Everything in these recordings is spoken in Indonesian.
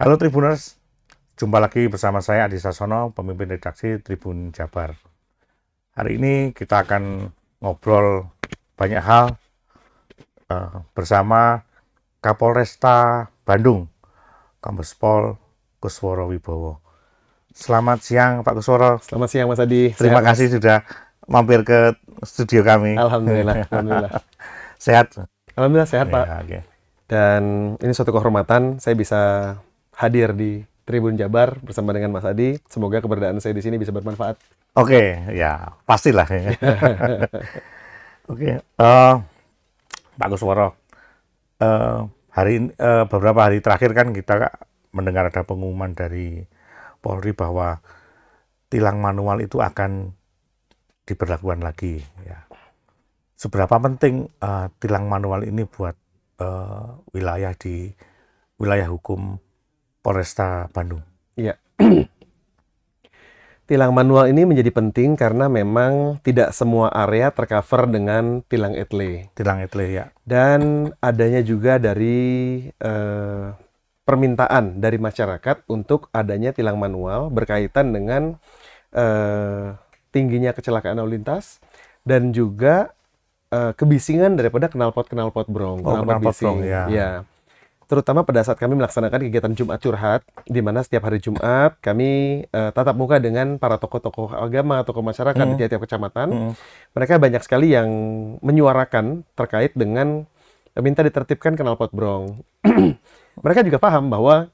Halo Tribuners, jumpa lagi bersama saya Adi Sasono, pemimpin redaksi Tribun Jabar. Hari ini kita akan ngobrol banyak hal uh, bersama Kapolresta Bandung, Kombespol Pol Kusworo Wibowo. Selamat siang Pak Kusworo. Selamat siang Mas Adi. Terima Sehat, kasih sudah mampir ke studio kami. Alhamdulillah. Alhamdulillah. sehat. Alhamdulillah sehat ya, Pak. Okay. Iya. Dan ini suatu kehormatan saya bisa hadir di Tribun Jabar bersama dengan Mas Adi. Semoga keberadaan saya di sini bisa bermanfaat. Oke, okay, ya pastilah. Oke, okay, eh, Pak Kusworo, uh, eh, hari uh, beberapa hari terakhir kan kita mendengar ada pengumuman dari Polri bahwa tilang manual itu akan diberlakukan lagi. Ya. Seberapa penting uh, tilang manual ini buat uh, wilayah di wilayah hukum Polresta Bandung. Iya. tilang manual ini menjadi penting karena memang tidak semua area tercover dengan tilang etle. Tilang etle ya. Dan adanya juga dari eh, permintaan dari masyarakat untuk adanya tilang manual berkaitan dengan eh, tingginya kecelakaan lalu lintas dan juga eh, kebisingan daripada knalpot knalpot brong. Oh, knalpot, brong ya. ya terutama pada saat kami melaksanakan kegiatan Jumat Curhat, di mana setiap hari Jumat kami uh, tatap muka dengan para tokoh-tokoh agama, tokoh masyarakat mm. di hmm. tiap-tiap kecamatan. Mm. Mereka banyak sekali yang menyuarakan terkait dengan eh, minta ditertibkan knalpot brong. Mereka juga paham bahwa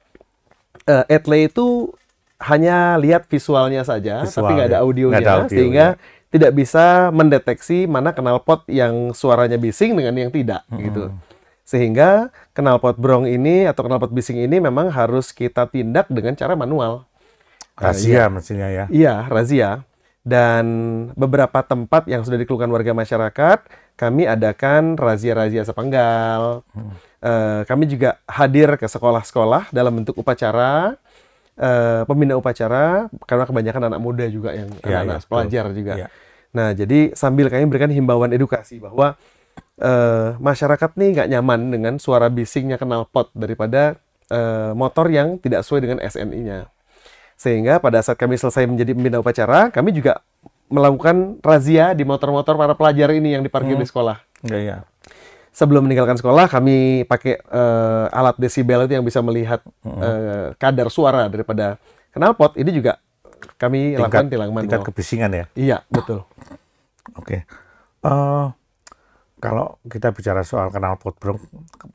uh, eh, etle itu hanya lihat visualnya saja, Visual, tapi ya. nggak ada audionya, ada audio, sehingga ya. tidak bisa mendeteksi mana knalpot yang suaranya bising dengan yang tidak, mm. gitu. Sehingga knalpot brong ini atau knalpot bising ini memang harus kita tindak dengan cara manual. Ah, razia iya mestinya ya. Iya, razia. Dan beberapa tempat yang sudah dikeluhkan warga masyarakat, kami adakan razia-razia sepenggal. Hmm. E, kami juga hadir ke sekolah-sekolah dalam bentuk upacara, e, pembina upacara, karena kebanyakan anak muda juga yang iya, anak-anak iya, pelajar juga. Ya. Nah, jadi sambil kami berikan himbauan edukasi bahwa uh, masyarakat nih nggak nyaman dengan suara bisingnya knalpot daripada uh, motor yang tidak sesuai dengan SNI-nya. Sehingga pada saat kami selesai menjadi pembina upacara, kami juga melakukan razia di motor-motor para pelajar ini yang diparkir hmm. di sekolah. Iya, iya. Sebelum meninggalkan sekolah, kami pakai uh, alat desibel itu yang bisa melihat uh, kadar suara daripada knalpot. Ini juga kami tingkat, lakukan tilang manual. Tingkat kebisingan ya? Iya, betul. Oke. Okay. Uh, kalau kita bicara soal kenal pot bro,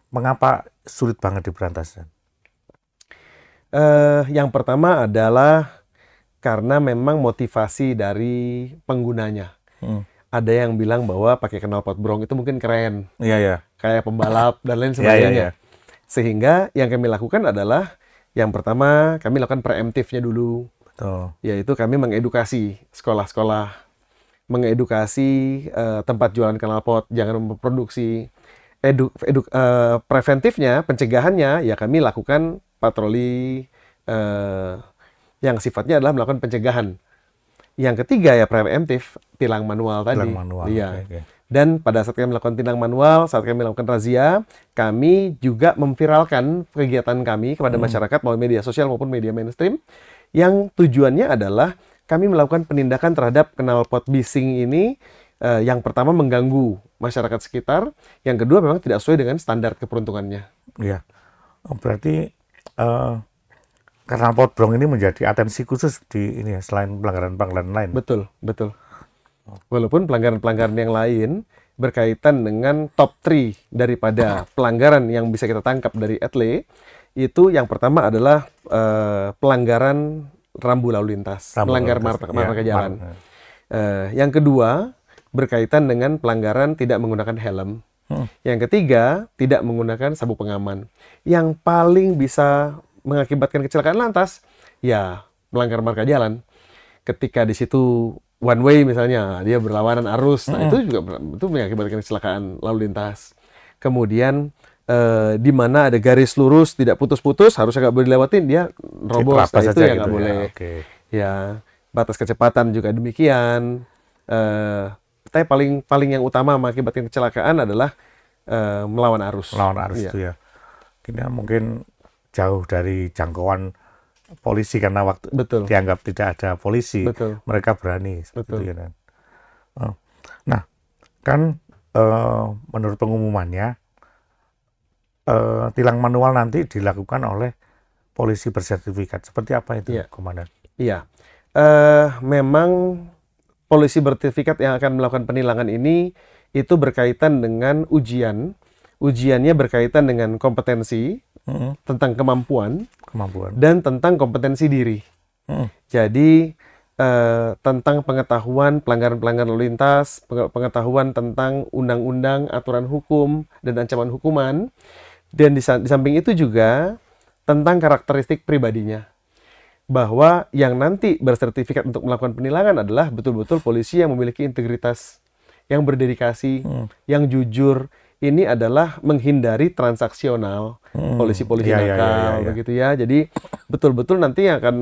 mengapa sulit banget diberantas? Uh, eh, yang pertama adalah karena memang motivasi dari penggunanya. Hmm. Ada yang bilang bahwa pakai kenal pot brong itu mungkin keren. Iya, yeah, iya. Yeah. Kayak pembalap dan lain iya, iya, sebagainya. Yeah, yeah, yeah. Sehingga yang kami lakukan adalah yang pertama kami lakukan preemptifnya dulu. Betul. Yaitu kami mengedukasi sekolah-sekolah mengedukasi uh, tempat jualan knalpot jangan memproduksi edu, edu, uh, preventifnya pencegahannya ya kami lakukan patroli uh, yang sifatnya adalah melakukan pencegahan yang ketiga ya preventif tilang manual tadi tilang manual iya okay, okay. dan pada saat kami melakukan tilang manual saat kami melakukan razia kami juga memviralkan kegiatan kami kepada hmm. masyarakat melalui media sosial maupun media mainstream yang tujuannya adalah kami melakukan penindakan terhadap knalpot bising ini uh, yang pertama mengganggu masyarakat sekitar, yang kedua memang tidak sesuai dengan standar keperuntungannya. Iya. Oh, berarti eh, kenalpot karena brong ini menjadi atensi khusus di ini ya, selain pelanggaran-pelanggaran lain. Betul, betul. Oh. Walaupun pelanggaran-pelanggaran yang lain berkaitan dengan top 3 daripada pelanggaran yang bisa kita tangkap dari Etle, itu yang pertama adalah uh, pelanggaran rambu lalu lintas, rambu melanggar marka, iya, marka ya, jalan. Marka. Iya. Uh, eh, yang kedua berkaitan dengan pelanggaran tidak menggunakan helm. Hmm. Yang ketiga tidak menggunakan sabuk pengaman. Yang paling bisa mengakibatkan kecelakaan lantas ya melanggar marka jalan. Ketika di situ one way misalnya dia berlawanan arus, nah, hmm. nah itu juga itu mengakibatkan kecelakaan lalu lintas. Kemudian e, di mana ada garis lurus tidak putus-putus harus agak boleh dilewatin dia robos nah, itu itu ya nggak gitu ya, boleh ya, okay. ya batas kecepatan juga demikian eh, tapi paling paling yang utama mengakibatkan kecelakaan adalah e, melawan arus melawan arus ya. itu ya kita ya, mungkin jauh dari jangkauan polisi karena waktu Betul. dianggap tidak ada polisi Betul. mereka berani Betul. Itu, ya, oh. nah kan e, menurut pengumumannya Eh, tilang manual nanti dilakukan oleh polisi bersertifikat. Seperti apa itu, ya. Komandan? Iya, uh, memang polisi bersertifikat yang akan melakukan penilangan ini itu berkaitan dengan ujian. Ujiannya berkaitan dengan kompetensi, mm -hmm. tentang kemampuan, kemampuan, dan tentang kompetensi diri. Mm -hmm. Jadi eh, tentang pengetahuan pelanggaran-pelanggaran lalu lintas, pengetahuan tentang undang-undang, aturan hukum, dan ancaman hukuman. Dan di, di samping itu juga tentang karakteristik pribadinya. Bahwa yang nanti bersertifikat untuk melakukan penilangan adalah betul-betul polisi yang memiliki integritas, yang berdedikasi, hmm. yang jujur. Ini adalah menghindari transaksional hmm. polisi-polisi hmm. nakal, ya, ya, ya, begitu ya. Jadi betul-betul nanti yang akan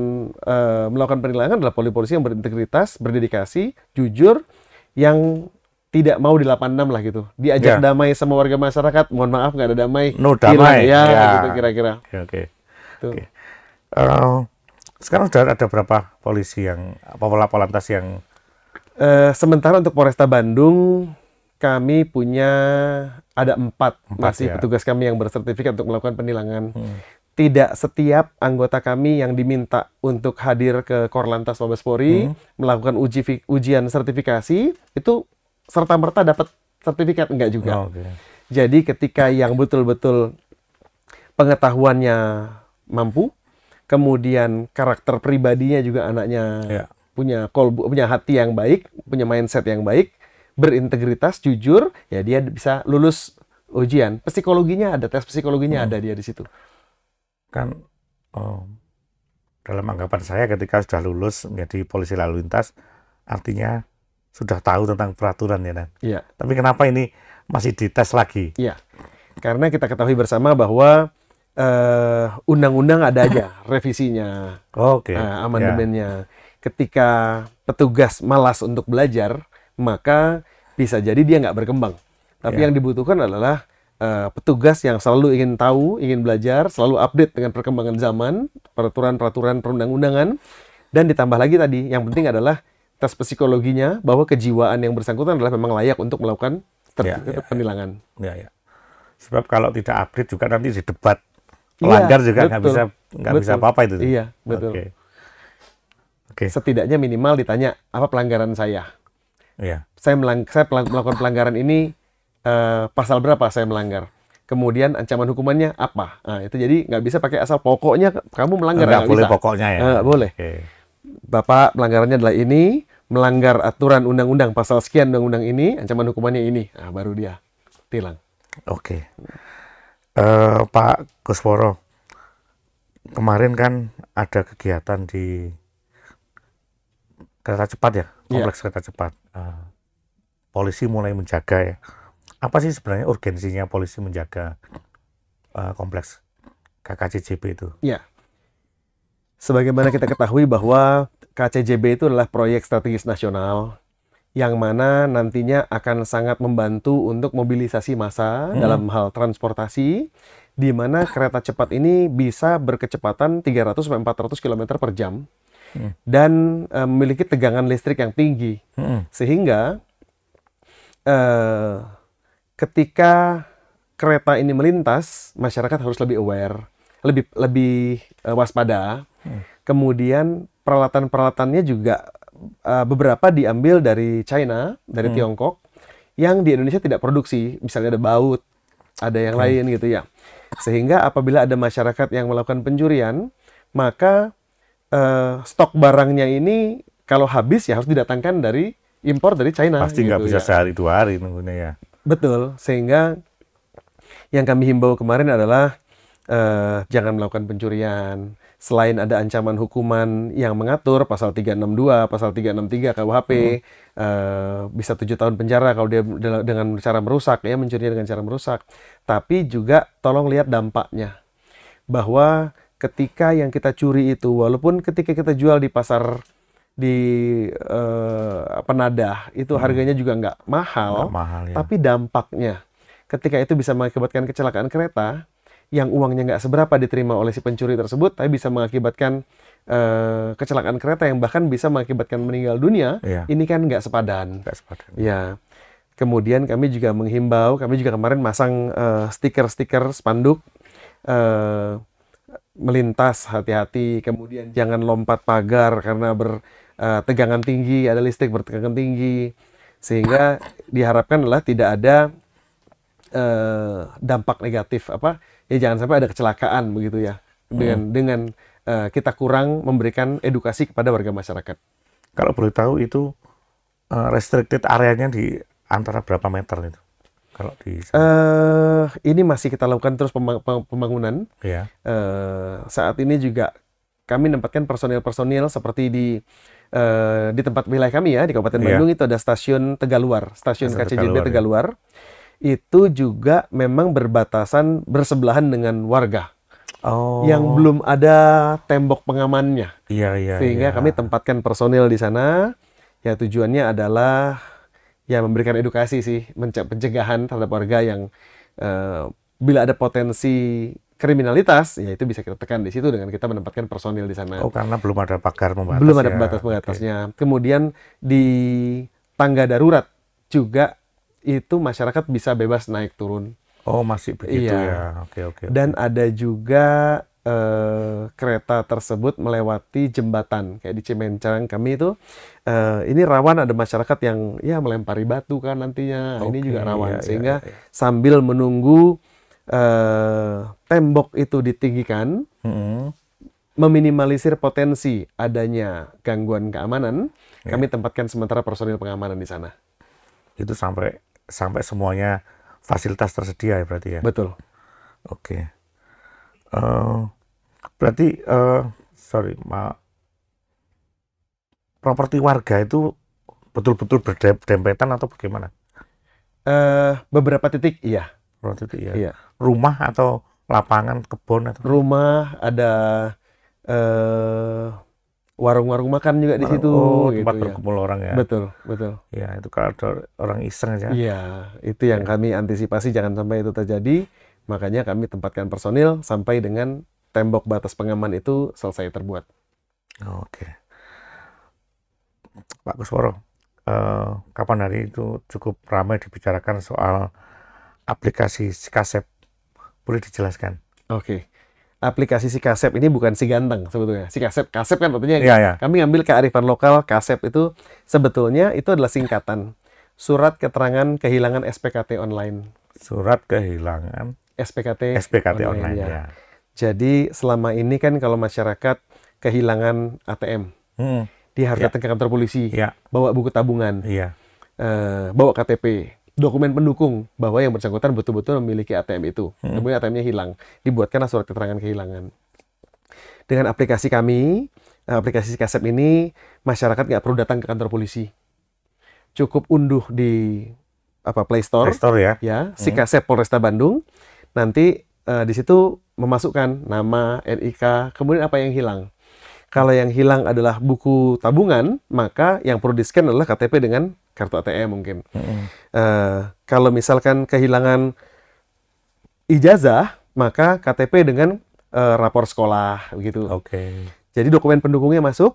uh, melakukan penilangan adalah polisi-polisi yang berintegritas, berdedikasi, jujur, yang tidak mau di 86 lah gitu. Diajak yeah. damai sama warga masyarakat. Mohon maaf nggak ada damai. No damai. Kira, ya, yeah. gitu kira-kira. Ya, oke. Okay, okay. okay. uh, sekarang sudah ada berapa polisi yang apa pola polantas yang uh, sementara untuk Polresta Bandung kami punya ada empat, empat masih ya. petugas kami yang bersertifikat untuk melakukan penilangan. Hmm. Tidak setiap anggota kami yang diminta untuk hadir ke Korlantas Mabes Polri hmm. melakukan uji ujian sertifikasi itu serta merta dapat sertifikat enggak juga. Oh, okay. Jadi ketika yang betul-betul pengetahuannya mampu, kemudian karakter pribadinya juga anaknya yeah. punya kolbu, punya hati yang baik, punya mindset yang baik, berintegritas, jujur, ya dia bisa lulus ujian. Psikologinya ada, tes psikologinya hmm. ada dia di situ. Kan oh, dalam anggapan saya ketika sudah lulus menjadi polisi lalu lintas artinya sudah tahu tentang peraturan ya, Nang. Iya. Tapi kenapa ini masih dites lagi? Iya. Karena kita ketahui bersama bahwa eh, undang-undang uh, ada aja revisinya, Oke. Okay. Uh, eh, ya. amandemennya. Yeah. Ketika petugas malas untuk belajar, maka bisa jadi dia nggak berkembang. Tapi yeah. yang dibutuhkan adalah uh, petugas yang selalu ingin tahu, ingin belajar, selalu update dengan perkembangan zaman, peraturan-peraturan perundang-undangan, dan ditambah lagi tadi yang penting adalah tes psikologinya bahwa kejiwaan yang bersangkutan adalah memang layak untuk melakukan ya, ya, ya. penilangan. Ya, ya. Sebab kalau tidak update juga nanti di debat pelanggar iya, ya, juga nggak bisa nggak bisa apa-apa itu. Iya, betul. Oke. Okay. Okay. Setidaknya minimal ditanya apa pelanggaran saya. Iya. Saya, melang saya melakukan pelanggaran ini uh, pasal berapa saya melanggar kemudian ancaman hukumannya apa? Nah, itu jadi nggak bisa pakai asal pokoknya kamu melanggar nggak boleh bisa. pokoknya ya. Eh, nggak boleh. Okay. Bapak pelanggarannya adalah ini, melanggar aturan undang-undang pasal sekian undang-undang ini, ancaman hukumannya ini. Nah, baru dia tilang. Oke. Okay. Uh, eh, Pak Gusworo, kemarin kan ada kegiatan di kereta cepat ya, iya. kompleks yeah. kereta cepat. Uh, polisi mulai menjaga ya. Apa sih sebenarnya urgensinya polisi menjaga uh, kompleks KKCJP itu? Ya. Yeah. Sebagaimana kita ketahui bahwa KCJB itu adalah proyek strategis nasional yang mana nantinya akan sangat membantu untuk mobilisasi massa hmm. dalam hal transportasi di mana kereta cepat ini bisa berkecepatan 300 sampai 400 km per jam hmm. dan e, memiliki tegangan listrik yang tinggi hmm. sehingga e, ketika kereta ini melintas masyarakat harus lebih aware lebih lebih e, waspada hmm. kemudian peralatan-peralatannya juga uh, beberapa diambil dari China, dari hmm. Tiongkok yang di Indonesia tidak produksi, misalnya ada baut, ada yang hmm. lain gitu ya. Sehingga apabila ada masyarakat yang melakukan pencurian, maka uh, stok barangnya ini kalau habis ya harus didatangkan dari impor dari China. Pasti nggak gitu, bisa ya. sehari dua hari nunggunya ya. Betul, sehingga yang kami himbau kemarin adalah eh, jangan melakukan pencurian. Selain ada ancaman hukuman yang mengatur pasal 362, pasal 363 KUHP hmm. eh, bisa tujuh tahun penjara kalau dia dengan cara merusak ya mencuri dengan cara merusak. Tapi juga tolong lihat dampaknya bahwa ketika yang kita curi itu walaupun ketika kita jual di pasar di uh, eh, penadah itu hmm. harganya juga nggak mahal, mahal ya. tapi dampaknya ketika itu bisa mengakibatkan kecelakaan kereta yang uangnya nggak seberapa diterima oleh si pencuri tersebut, tapi bisa mengakibatkan uh, kecelakaan kereta yang bahkan bisa mengakibatkan meninggal dunia, yeah. ini kan nggak sepadan. Nggak sepadan. Ya. Kemudian kami juga menghimbau, kami juga kemarin masang stiker eh, stiker-stiker spanduk uh, melintas hati-hati, kemudian jangan lompat pagar karena bertegangan uh, tinggi, ada listrik bertegangan tinggi, sehingga diharapkan adalah tidak ada uh, dampak negatif apa ya jangan sampai ada kecelakaan begitu ya dengan hmm. dengan uh, kita kurang memberikan edukasi kepada warga masyarakat. Kalau boleh tahu itu uh, restricted areanya di antara berapa meter itu? Kalau di uh, ini masih kita lakukan terus pembangunan. Ya. Uh, saat ini juga kami menempatkan personil-personil seperti di uh, di tempat wilayah kami ya di Kabupaten iya. Bandung itu ada stasiun Tegaluar, stasiun, stasiun KCJB Tegaluar. Iya. Tegaluar. Ya itu juga memang berbatasan bersebelahan dengan warga. Oh. Yang belum ada tembok pengamannya. Iya, iya. Sehingga iya. kami tempatkan personil di sana. Ya tujuannya adalah ya memberikan edukasi sih, pencegahan terhadap warga yang uh, bila ada potensi kriminalitas, ya itu bisa kita tekan di situ dengan kita menempatkan personil di sana. Oh, karena belum ada pagar membatas. Belum ada batas pembatasnya. Okay. Kemudian di tangga darurat juga itu masyarakat bisa bebas naik turun. Oh, masih begitu iya. ya. Oke, oke. Okay, Dan ada juga eh, kereta tersebut melewati jembatan kayak di Cimencang kami itu eh, ini rawan ada masyarakat yang ya melempari batu kan nantinya. Okay, ini juga rawan iya, iya sehingga iya, iya. sambil menunggu eh, tembok itu ditinggikan. Mm -hmm meminimalisir potensi adanya gangguan keamanan, yeah. kami iya. tempatkan sementara personil pengamanan di sana. Itu sampai sampai semuanya fasilitas tersedia ya berarti ya. Betul. Oke. Okay. Uh, eh, berarti uh, sorry, ma properti warga itu betul-betul berdempetan atau bagaimana? Uh, beberapa titik iya. Beberapa titik iya. iya. Rumah atau lapangan kebun atau? Rumah ada uh, warung-warung makan juga di situ. Oh, gitu, ya. berkumpul ya. orang ya. Betul, betul. Ya, itu kalau orang iseng ya. Iya, itu yang ya. kami antisipasi jangan sampai itu terjadi. Makanya kami tempatkan personil sampai dengan tembok batas pengaman itu selesai terbuat. Oh, oke. Pak Kusworo, uh, kapan hari itu cukup ramai dibicarakan soal aplikasi Sikasep. Boleh dijelaskan? Oke. Okay aplikasi si Kasep ini bukan si ganteng sebetulnya. Si Kasep, Kasep kan artinya yeah, yeah. kami ngambil kearifan lokal Kasep itu sebetulnya itu adalah singkatan surat keterangan kehilangan SPKT online. Surat kehilangan SPKT SPKT online, online ya. ya. Jadi selama ini kan kalau masyarakat kehilangan ATM, hmm. dia harus ya. datang ke kantor polisi, ya. bawa buku tabungan, ya. uh, bawa KTP dokumen pendukung bahwa yang bersangkutan betul-betul memiliki ATM itu. Hmm. Kemudian ATM-nya hilang, dibuatkanlah surat keterangan kehilangan. Dengan aplikasi kami, eh, aplikasi Kasep ini, masyarakat nggak perlu datang ke kantor polisi. Cukup unduh di apa Play Store, Play Store ya, ya si hmm. Kasep Polresta Bandung. Nanti uh, di situ memasukkan nama, NIK, kemudian apa yang hilang. Kalau yang hilang adalah buku tabungan, maka yang perlu di-scan adalah KTP dengan kartu ATM mungkin. Hmm. Uh, kalau misalkan kehilangan ijazah, maka KTP dengan uh, rapor sekolah begitu. Oke. Okay. Jadi dokumen pendukungnya masuk,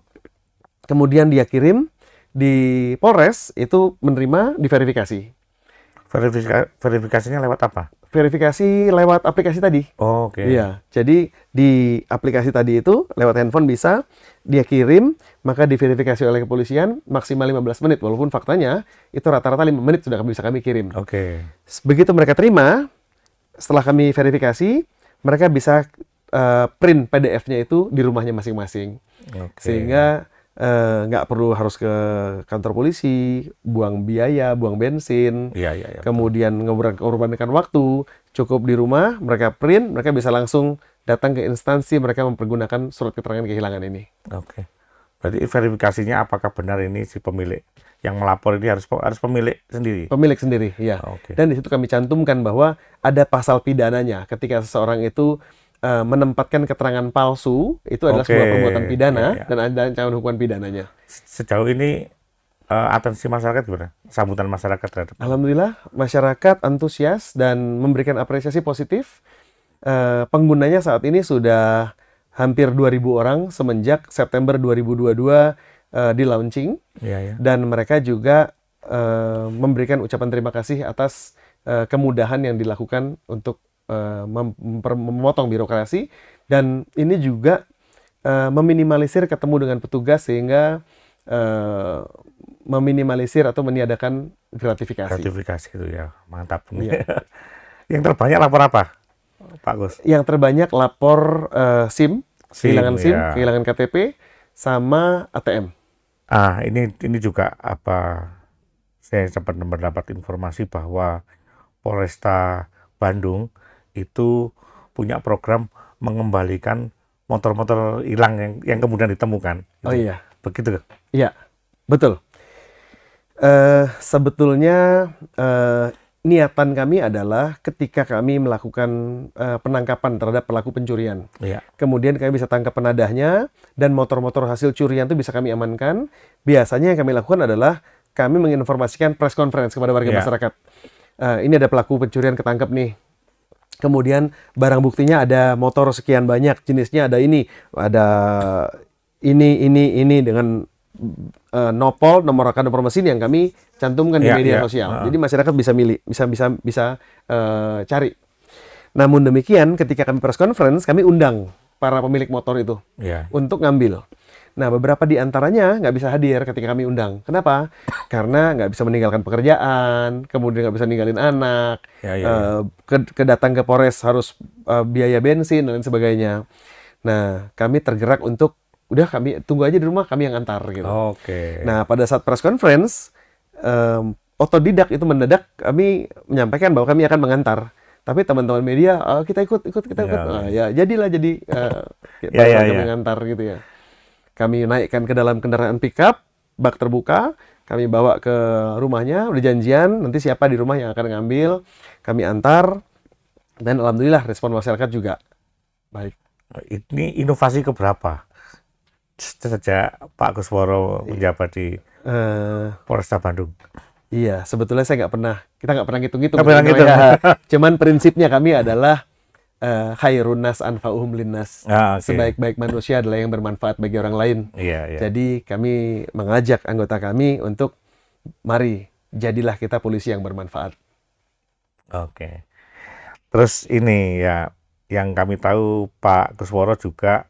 kemudian dia kirim di Polres itu menerima diverifikasi. Verifika verifikasinya lewat apa? verifikasi lewat aplikasi tadi. Oh, Oke. Okay. Iya. Jadi di aplikasi tadi itu lewat handphone bisa dia kirim, maka diverifikasi oleh kepolisian maksimal 15 menit. Walaupun faktanya itu rata-rata 5 menit sudah bisa kami kirim. Oke. Okay. Begitu mereka terima, setelah kami verifikasi, mereka bisa uh, print PDF-nya itu di rumahnya masing-masing. Okay. Sehingga Eh, nggak uh, perlu harus ke kantor polisi, buang biaya, buang bensin, ya, ya, ya, kemudian mengorbankan waktu, cukup di rumah, mereka print, mereka bisa langsung datang ke instansi, mereka mempergunakan surat keterangan kehilangan ini. Oke, okay. berarti verifikasinya apakah benar ini si pemilik yang melapor ini harus harus pemilik sendiri. Pemilik sendiri, ya. Oke. Okay. Dan di situ kami cantumkan bahwa ada pasal pidananya ketika seseorang itu Eh, menempatkan keterangan palsu itu adalah okay. sebuah perbuatan pidana ya, ya. dan ada ancaman hukuman pidananya. Sejauh ini uh, atensi masyarakat gimana? Sambutan masyarakat terhadap? Alhamdulillah masyarakat antusias dan memberikan apresiasi positif. Uh, penggunanya saat ini sudah hampir 2.000 orang semenjak September 2022 uh, di launching ya, ya. dan mereka juga uh, memberikan ucapan terima kasih atas uh, kemudahan yang dilakukan untuk uh, memotong birokrasi dan ini juga uh, meminimalisir ketemu dengan petugas sehingga uh, meminimalisir atau meniadakan gratifikasi. Gratifikasi itu ya, mantap. Iya. yang terbanyak lapor apa, Pak Gus? Yang terbanyak lapor uh, SIM, SIM, kehilangan SIM, ya. kehilangan KTP, sama ATM. Ah, ini ini juga apa? Saya sempat mendapat informasi bahwa Polresta Bandung itu punya program mengembalikan motor-motor hilang yang yang kemudian ditemukan. Gitu. Oh iya. Begitu. Iya. Betul. Uh, sebetulnya uh, niatan kami adalah ketika kami melakukan uh, penangkapan terhadap pelaku pencurian. iya. Kemudian kami bisa tangkap penadahnya dan motor-motor hasil curian itu bisa kami amankan. Biasanya yang kami lakukan adalah kami menginformasikan press conference kepada warga iya. masyarakat. Uh, ini ada pelaku pencurian ketangkep nih. Kemudian barang buktinya ada motor sekian banyak jenisnya ada ini, ada ini ini ini dengan uh, nopol nomor rekan nomor mesin yang kami cantumkan yeah, di ya, media yeah. sosial. Uh. Jadi masyarakat bisa milih, bisa bisa bisa uh, cari. Namun demikian ketika kami press conference kami undang para pemilik motor itu yeah. untuk ngambil. Nah, beberapa di antaranya nggak bisa hadir ketika kami undang. Kenapa? Karena nggak bisa meninggalkan pekerjaan, kemudian nggak bisa ninggalin anak, ya, ya, ya. Uh, ke, kedatang ke Polres harus uh, biaya bensin dan lain sebagainya. Nah, kami tergerak untuk udah kami tunggu aja di rumah, kami yang antar gitu. Oke. Okay. Nah, pada saat press conference, um, otodidak itu mendadak kami menyampaikan bahwa kami akan mengantar tapi teman-teman media oh, kita ikut ikut kita ikut ya, nah, ya jadilah jadi uh, kita ya, ya, ya. mengantar gitu ya kami naikkan ke dalam kendaraan pickup, bak terbuka, kami bawa ke rumahnya, udah janjian, nanti siapa di rumah yang akan ngambil, kami antar, dan alhamdulillah respon masyarakat juga baik. Ini inovasi keberapa? Sejak Pak Kusworo iya. menjabat di uh, Polresta Bandung. Iya, sebetulnya saya nggak pernah, kita nggak pernah hitung-hitung. Gitu. Ya. Cuman prinsipnya kami adalah uh, khairun nas anfa'uhum linnas. Ah, okay. Sebaik-baik manusia adalah yang bermanfaat bagi orang lain. Yeah, yeah. Jadi kami mengajak anggota kami untuk mari jadilah kita polisi yang bermanfaat. Oke. Okay. Terus ini ya yang kami tahu Pak Kusworo juga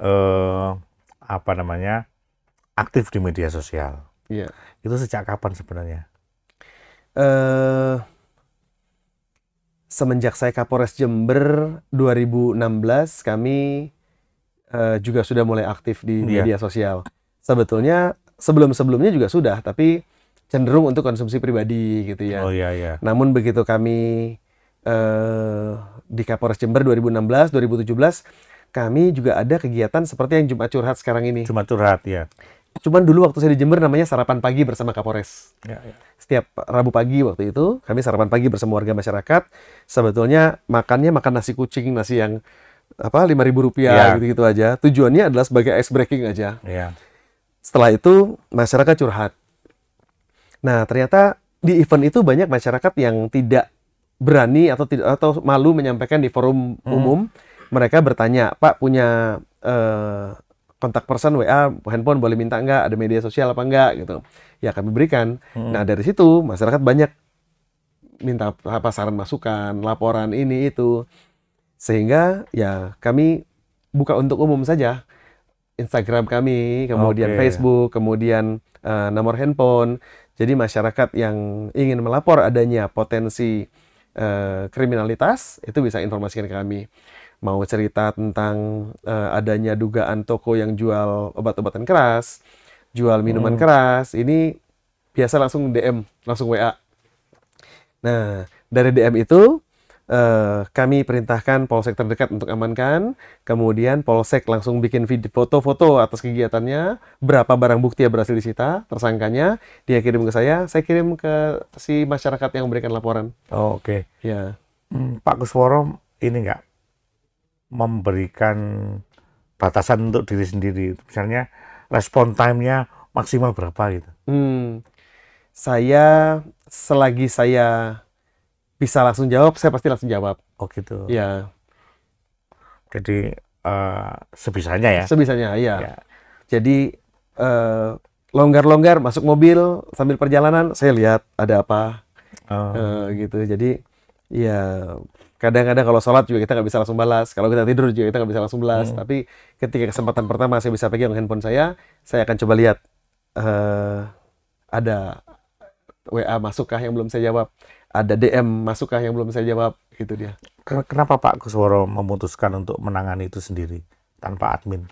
eh, apa namanya aktif di media sosial. Iya. Yeah. Itu sejak kapan sebenarnya? Eh uh, semenjak saya Kapolres Jember 2016 kami uh, juga sudah mulai aktif di yeah. media sosial. Sebetulnya sebelum-sebelumnya juga sudah, tapi cenderung untuk konsumsi pribadi gitu ya. Oh iya iya. Namun begitu kami uh, di Kapolres Jember 2016, 2017 kami juga ada kegiatan seperti yang Jumat Curhat sekarang ini. Jumat Curhat ya. Cuman dulu waktu saya di Jember namanya sarapan pagi bersama Kapolres. Ya, ya. Setiap Rabu pagi waktu itu kami sarapan pagi bersama warga masyarakat. Sebetulnya makannya makan nasi kucing, nasi yang apa lima ribu rupiah ya. gitu-gitu aja. Tujuannya adalah sebagai ice breaking aja. Ya. Setelah itu masyarakat curhat. Nah ternyata di event itu banyak masyarakat yang tidak berani atau tidak atau malu menyampaikan di forum hmm. umum. Mereka bertanya, Pak punya eh, kontak person WA, handphone boleh minta enggak ada media sosial apa enggak gitu. Ya kami berikan. Hmm. Nah dari situ masyarakat banyak minta apa saran masukan, laporan ini itu. Sehingga ya kami buka untuk umum saja. Instagram kami, kemudian okay. Facebook, kemudian uh, nomor handphone. Jadi masyarakat yang ingin melapor adanya potensi uh, kriminalitas itu bisa informasikan ke kami mau cerita tentang uh, adanya dugaan toko yang jual obat-obatan keras, jual minuman hmm. keras, ini biasa langsung DM, langsung WA. Nah, dari DM itu uh, kami perintahkan polsek terdekat untuk amankan, kemudian polsek langsung bikin video foto-foto atas kegiatannya, berapa barang bukti yang berhasil disita, tersangkanya, dia kirim ke saya, saya kirim ke si masyarakat yang memberikan laporan. Oh, Oke. Okay. Ya. Hmm, Pak Kusworo ini nggak memberikan batasan untuk diri sendiri. Misalnya respon time maksimal berapa gitu. Hmm. Saya selagi saya bisa langsung jawab, saya pasti langsung jawab. Oh gitu. Ya. Jadi uh, sebisanya ya. Sebisanya, iya. Ya. Jadi uh, longgar-longgar masuk mobil sambil perjalanan saya lihat ada apa oh. uh, gitu. Jadi ya kadang-kadang kalau sholat juga kita nggak bisa langsung balas kalau kita tidur juga kita nggak bisa langsung balas hmm. tapi ketika kesempatan pertama saya bisa pegang handphone saya saya akan coba lihat uh, ada WA masukkah yang belum saya jawab ada DM masukkah yang belum saya jawab gitu dia kenapa Pak Kusworo memutuskan untuk menangani itu sendiri tanpa admin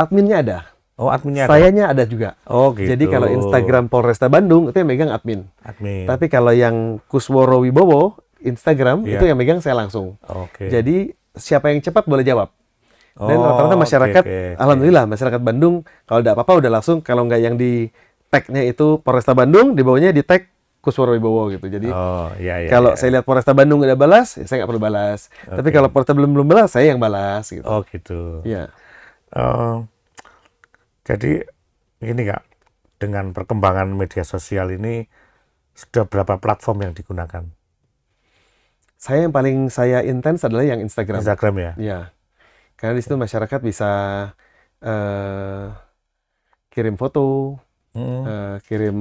adminnya ada Oh, adminnya ada. Sayanya ada juga. Oh, gitu. Jadi kalau Instagram Polresta Bandung itu yang megang admin. Admin. Tapi kalau yang Kusworo Wibowo Instagram yeah. itu yang megang saya langsung. Okay. Jadi siapa yang cepat boleh jawab. Dan oh, rata-rata masyarakat, okay, okay, alhamdulillah masyarakat Bandung kalau tidak apa-apa udah langsung kalau nggak yang di tagnya itu Polresta Bandung, di bawahnya di tag Kusworo Wibowo gitu. Jadi oh, yeah, yeah, kalau yeah. saya lihat Polresta Bandung nggak balas, ya saya nggak perlu balas. Okay. Tapi kalau Polresta belum belum balas, saya yang balas gitu. Oh gitu. Yeah. Iya. Uh, jadi ini kak, dengan perkembangan media sosial ini sudah berapa platform yang digunakan? saya yang paling saya intens adalah yang Instagram. Instagram ya. Iya. Karena di situ masyarakat bisa uh, kirim foto, -hmm. uh, kirim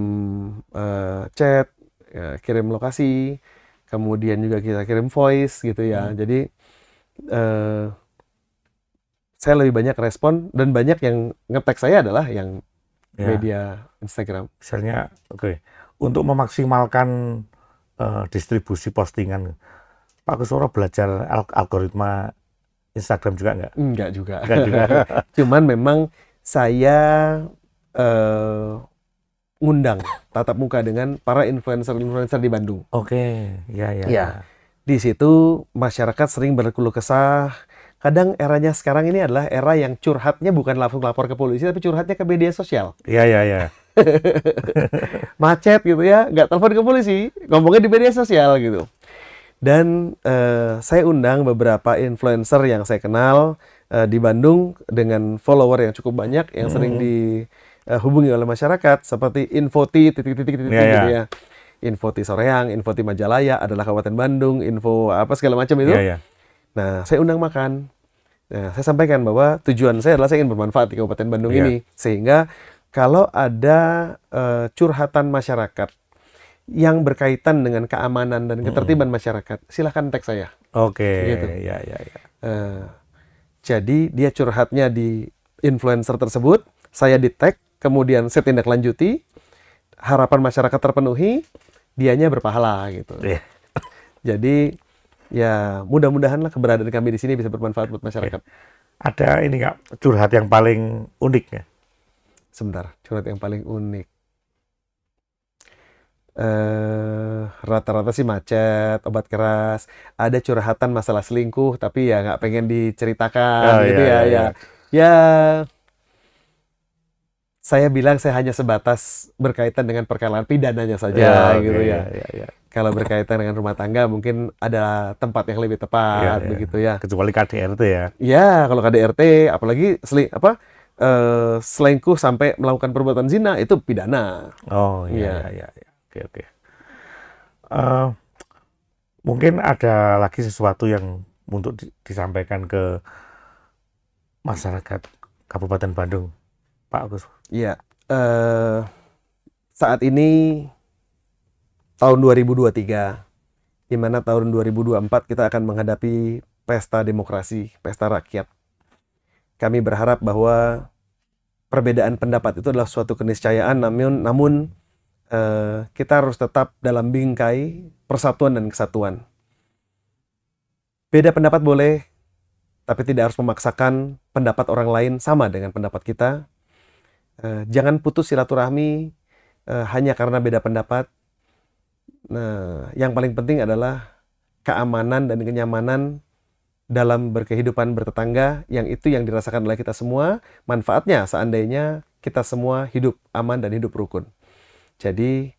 uh, chat, uh, kirim lokasi, kemudian juga kita kirim voice gitu ya. Hmm. Jadi uh, saya lebih banyak respon dan banyak yang ngetek saya adalah yang ya. media Instagram. Misalnya, oke, okay. untuk memaksimalkan uh, distribusi postingan Pak Kusworo belajar al algoritma Instagram juga nggak? Nggak juga. Nggak juga. Cuman memang saya uh, ngundang tatap muka dengan para influencer-influencer di Bandung. Oke, okay. ya, ya ya. Di situ masyarakat sering berkeluh kesah. Kadang eranya sekarang ini adalah era yang curhatnya bukan langsung lapor ke polisi, tapi curhatnya ke media sosial. Iya iya iya. Macet gitu ya, nggak telepon ke polisi, ngomongnya di media sosial gitu dan uh, saya undang beberapa influencer yang saya kenal uh, di Bandung dengan follower yang cukup banyak yang hmm. sering dihubungi eh, uh, oleh masyarakat seperti Infoti titik-titik titik yeah, iya. gitu yeah. ya. Infoti Soreang, Infoti Majalaya adalah Kabupaten Bandung, info apa segala macam itu. Yeah, yeah. Nah, saya undang makan. Nah, saya sampaikan bahwa tujuan saya adalah saya ingin bermanfaat di Kabupaten Bandung yeah. ini sehingga kalau ada uh, curhatan masyarakat yang berkaitan dengan keamanan dan hmm. ketertiban hmm. masyarakat, silahkan teks saya. Oke. Okay. Gitu. Ya, ya, ya. Uh, jadi dia curhatnya di influencer tersebut, saya di tag, kemudian saya tindak lanjuti, harapan masyarakat terpenuhi, dianya berpahala gitu. Yeah. Jadi ya mudah-mudahan lah keberadaan kami di sini bisa bermanfaat buat masyarakat. Okay. Iya. Ada ini nggak curhat yang paling unik ya? Sebentar, curhat yang paling unik Eh, rata-rata uh, sih macet, obat keras, ada curhatan masalah selingkuh tapi ya nggak pengen diceritakan oh, gitu iya, ya, iya. ya. Iya. Ya saya bilang saya hanya sebatas berkaitan dengan perkenalan pidananya saja ya, gitu okay, ya. ya. Ya, ya. Kalau berkaitan dengan rumah tangga mungkin ada tempat yang lebih tepat ya, begitu ya. Kecuali KDRT ya. Ya, kalau KDRT apalagi seli apa uh, selingkuh sampai melakukan perbuatan zina itu pidana. Oh iya iya iya. Ya oke oke uh, mungkin ada lagi sesuatu yang untuk disampaikan ke masyarakat Kabupaten Bandung Pak Agus iya uh, saat ini tahun 2023 di mana tahun 2024 kita akan menghadapi pesta demokrasi, pesta rakyat. Kami berharap bahwa perbedaan pendapat itu adalah suatu keniscayaan namun namun Eh, kita harus tetap dalam bingkai persatuan dan kesatuan. Beda pendapat boleh, tapi tidak harus memaksakan pendapat orang lain sama dengan pendapat kita. Eh, jangan putus silaturahmi eh, hanya karena beda pendapat. Nah, yang paling penting adalah keamanan dan kenyamanan dalam berkehidupan bertetangga yang itu yang dirasakan oleh kita semua manfaatnya seandainya kita semua hidup aman dan hidup rukun. Jadi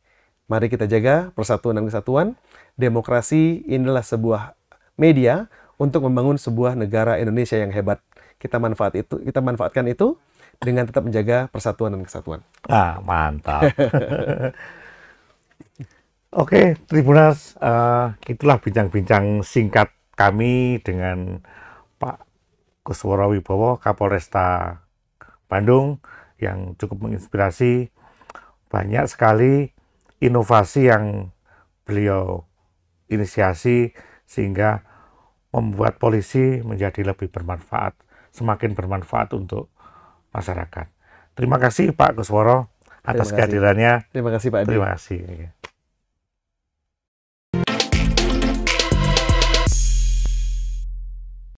mari kita jaga persatuan dan kesatuan. Demokrasi inilah sebuah media untuk membangun sebuah negara Indonesia yang hebat. Kita manfaat itu, kita manfaatkan itu dengan tetap menjaga persatuan dan kesatuan. Ah, mantap. Oke, Tribunas, uh, eh, itulah bincang-bincang singkat kami dengan Pak Kusworo Wibowo, Kapolresta Bandung, yang cukup menginspirasi banyak sekali inovasi yang beliau inisiasi sehingga membuat polisi menjadi lebih bermanfaat, semakin bermanfaat untuk masyarakat. Terima kasih Pak Kusworo atas kehadirannya. Terima kasih Pak Adi. Terima kasih.